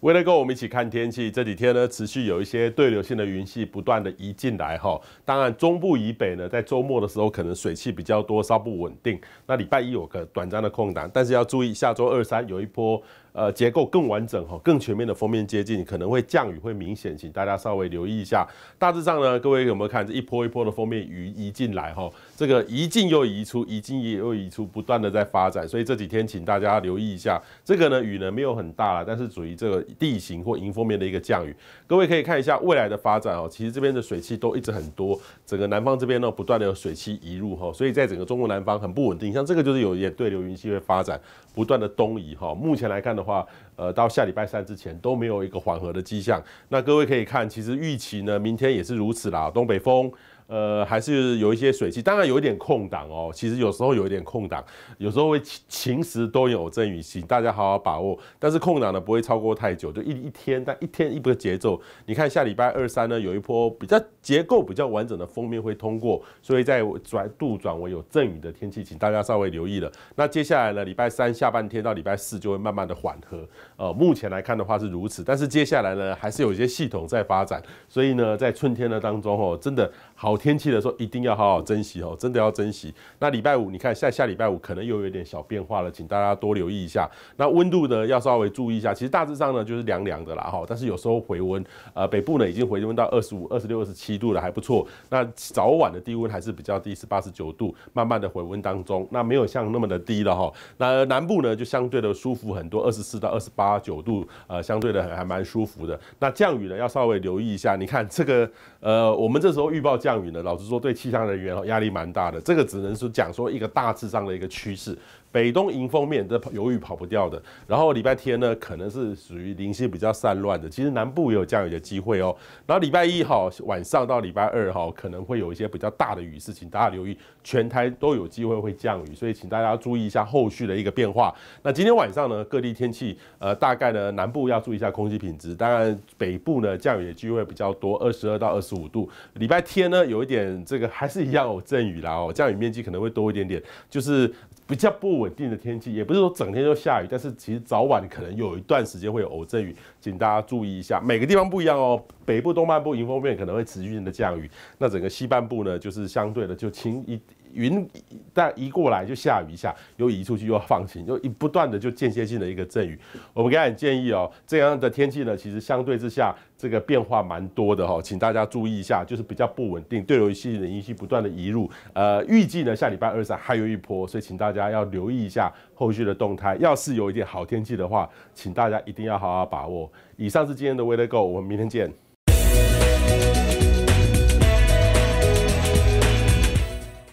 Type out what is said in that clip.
为了跟我们一起看天气，这几天呢持续有一些对流性的云系不断的移进来哈，当然中部以北呢在周末的时候可能水汽比较多，稍不稳定。那礼拜一有个短暂的空档，但是要注意下周二三有一波。呃，结构更完整哈，更全面的封面接近，可能会降雨会明显，请大家稍微留意一下。大致上呢，各位有没有看这一波一波的封面鱼移进来哈？这个移进又移出，移进又移出，不断的在发展。所以这几天请大家留意一下，这个呢雨呢没有很大了，但是属于这个地形或迎风面的一个降雨。各位可以看一下未来的发展哦。其实这边的水汽都一直很多，整个南方这边呢不断的有水汽移入哈，所以在整个中国南方很不稳定。像这个就是有一点对流云系会发展，不断的东移哈。目前来看呢。的话，呃，到下礼拜三之前都没有一个缓和的迹象。那各位可以看，其实预期呢，明天也是如此啦，东北风。呃，还是有一些水汽，当然有一点空档哦。其实有时候有一点空档，有时候会晴时都有阵雨，请大家好好把握。但是空档呢不会超过太久，就一一天，但一天一波节奏。你看下礼拜二三呢，有一波比较结构比较完整的封面会通过，所以在转度转为有阵雨的天气，请大家稍微留意了。那接下来呢，礼拜三下半天到礼拜四就会慢慢的缓和。呃，目前来看的话是如此，但是接下来呢，还是有一些系统在发展，所以呢，在春天的当中哦，真的好。天气的时候一定要好好珍惜哦，真的要珍惜。那礼拜五，你看下下礼拜五可能又有点小变化了，请大家多留意一下。那温度呢，要稍微注意一下。其实大致上呢，就是凉凉的啦哈。但是有时候回温，呃，北部呢已经回温到二十五、二十六、二十七度了，还不错。那早晚的低温还是比较低，是八十九度，慢慢的回温当中，那没有像那么的低了哈。那南部呢就相对的舒服很多，二十四到二十八九度，呃，相对的还蛮舒服的。那降雨呢要稍微留意一下，你看这个，呃，我们这时候预报降雨。老实说，对气象人员压力蛮大的。这个只能是讲说一个大致上的一个趋势。北东迎风面，这有雨跑不掉的。然后礼拜天呢，可能是属于零星比较散乱的。其实南部也有降雨的机会哦。然后礼拜一哈晚上到礼拜二哈，可能会有一些比较大的雨势，请大家留意，全台都有机会会降雨，所以请大家注意一下后续的一个变化。那今天晚上呢，各地天气呃，大概呢南部要注意一下空气品质，当然北部呢降雨的机会比较多，二十二到二十五度。礼拜天呢有。有一点，这个还是一样有阵雨啦哦，降雨面积可能会多一点点，就是比较不稳定的天气，也不是说整天就下雨，但是其实早晚可能有一段时间会有偶阵雨，请大家注意一下。每个地方不一样哦，北部东半部迎风面可能会持续性的降雨，那整个西半部呢，就是相对的就轻一点。云但移过来就下雨一下，又移出去又要放晴，又一不断的就间歇性的一个阵雨。我们刚才建议哦，这样的天气呢，其实相对之下这个变化蛮多的哈，请大家注意一下，就是比较不稳定，对流系的阴系不断的移入。呃，预计呢下礼拜二三还有一波，所以请大家要留意一下后续的动态。要是有一点好天气的话，请大家一定要好好把握。以上是今天的 w e a t h e Go，我们明天见。